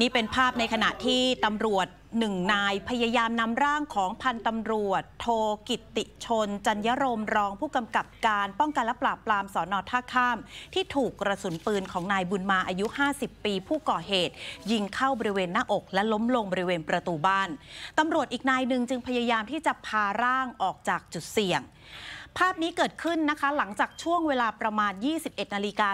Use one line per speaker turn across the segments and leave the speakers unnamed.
นี่เป็นภาพในขณะที่ตำรวจหนึ่งนายพยายามนำร่างของพันตำรวจโทกิติชน จัญยรมรองผู้กำกับการป้องกันและปราบปรามสอนอท่าข้าม ที่ถูกกระสุนปืนของนายบุญมาอายุ 50 ปีผู้ก่อเหตุ ยิงเข้าบริเวณหน้าอกและล้มลงบริเวณประตูบ้าน ตำรวจอีกนายหนึ่งจึงพยายามที่จะพาร่างออกจากจุดเสี่ยงภาพนี้เกิดขึ้นนะคะ หลังจากช่วงเวลาประมาณ 21นาฬิกา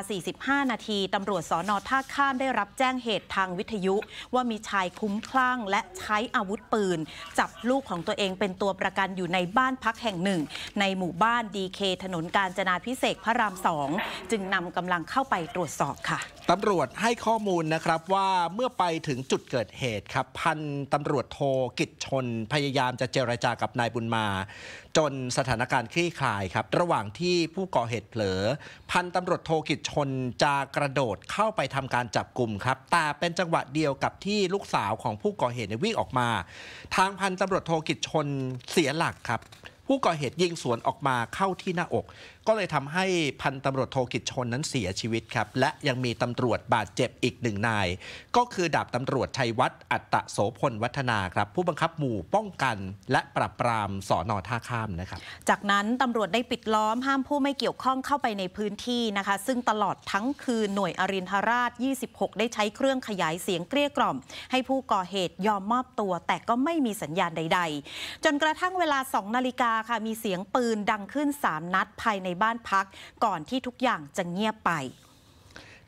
45 นาทีตำรวจสอนอท่าข้ามได้รับแจ้งเหตุทางวิทยุ ว่ามีชายคุ้มคลั่งและใช้อาวุธปืน จับลูกของตัวเองเป็นตัวประกันอยู่ในบ้านพักแห่งหนึ่ง ในหมู่บ้านดีเคถนนกาญจนาพิเศษพระรามสอง จึงนำกำลังเข้าไปตรวจสอบ
ค่ะตำรวจให้ข้อมูลนะครับว่าเมื่อไปถึงจุดเกิดเหตุครับพันตำรวจโทกิจชน พยายามจะเจรจากับนายบุญมา จนสถานการณ์คลี่คลลายครับระหว่างที่ผู้ก่อเหตุเผลอ พันตำรวจโทกิจชนจะกระโดดเข้าไปทำการจับกลุ่มครับแต่เป็นจังหวะเดียวกับที่ลูกสาวของผู้ก่อเหตุวิ่งออกมา ทางพันตำรวจโทกิจชนเสียหลักครับผู้ก่อเหตุยิงสวนออกมาเข้าที่หน้าอก ก็เลยทำให้พันตำรวจโทกิจชนนั้นเสียชีวิตครับและยังมีตำรวจบาดเจ็บอีกหนึ่งนาย ก็คือ ดาบตำรวจชัยวัฒน์อัตตะโสพล วัฒนา ครับ ผู้บังคับหมู่ป้องกัน และปราบปรามสอนอท่าข้ามนะครับ
จากนั้น ตำรวจได้ปิดล้อมห้ามผู้ไม่เกี่ยวข้องเข้าไปในพื้นที่นะคะซึ่งตลอดทั้งคืนหน่วยอรินทราช 26 ได้ใช้เครื่องขยายเสียงเกลี้ยกล่อม ให้ผู้ก่อเหตุยอมมอบตัว แต่ก็ไม่มีสัญญาณใด ๆ จนกระทั่งเวลา2นาฬิกาาค่ะมีเสียงปืนดังขึ้น3นัดภายในบ้านพักก่อนที่ทุกอย่างจะเงียบไป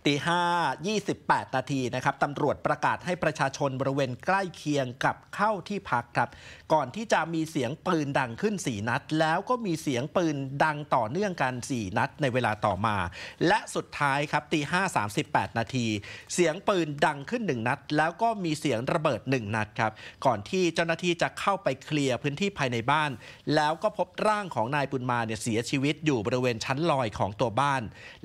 ตีห้ายี่สิบแปดนาทีนะครับตำรวจประกาศให้ประชาชนบริเวณใกล้เคียงกับเข้าที่พักครับก่อนที่จะมีเสียงปืนดังขึ้นสี่นัด แล้วก็มีเสียงปืนดังต่อเนื่องกันสี่นัดในเวลาต่อมา และสุดท้ายครับตีห้าสามสิบแปดนาทีเสียงปืนดังขึ้นหนึ่งนัด แล้วก็มีเสียงระเบิดหนึ่งนัดครับก่อนที่เจ้าหน้าที่จะเข้าไปเคลียร์พื้นที่ภายในบ้าน แล้วก็พบร่างของนายปุญมาเนี่ยเสียชีวิตอยู่บริเวณชั้นลอยของตัวบ้าน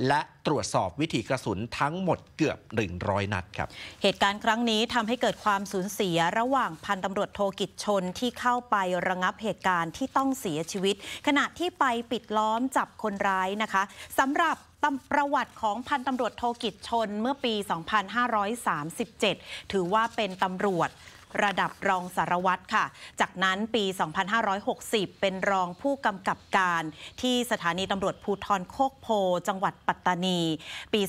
และตรวจสอบวิถีกระสุนทั้งหมดเกือบ 100 นัดครับ
เหตุการณ์ครั้งนี้ทำให้เกิดความสูญเสียระหว่างพันตำรวจโทกิจชนที่เข้าไประงับเหตุการณ์ที่ต้องเสียชีวิต ขณะที่ไปปิดล้อมจับคนร้ายนะคะสำหรับประวัติของพันตำรวจโทกิจชนเมื่อปี 2537 ถือว่าเป็นตำรวจระดับรองสารวัตรค่ะ จากนั้นปี 2560 เป็นรองผู้กำกับการที่สถานีตำรวจภูทรโคกโพจังหวัดปัตตานี ปี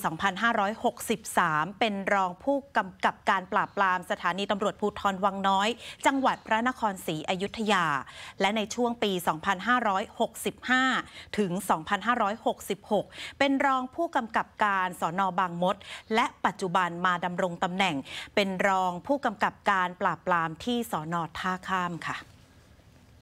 2563 เป็นรองผู้กำกับการปราบปรามสถานีตำรวจภูทรวังน้อย จังหวัดพระนครศรีอยุธยา และในช่วงปี 2565 ถึง 2566 เป็นรองผู้กำกับการสอนอบางมด และปัจจุบันมาดำรงตำแหน่งเป็นรองผู้กำกับการปราปราบปรามที่สอนอท่าข้ามค่ะ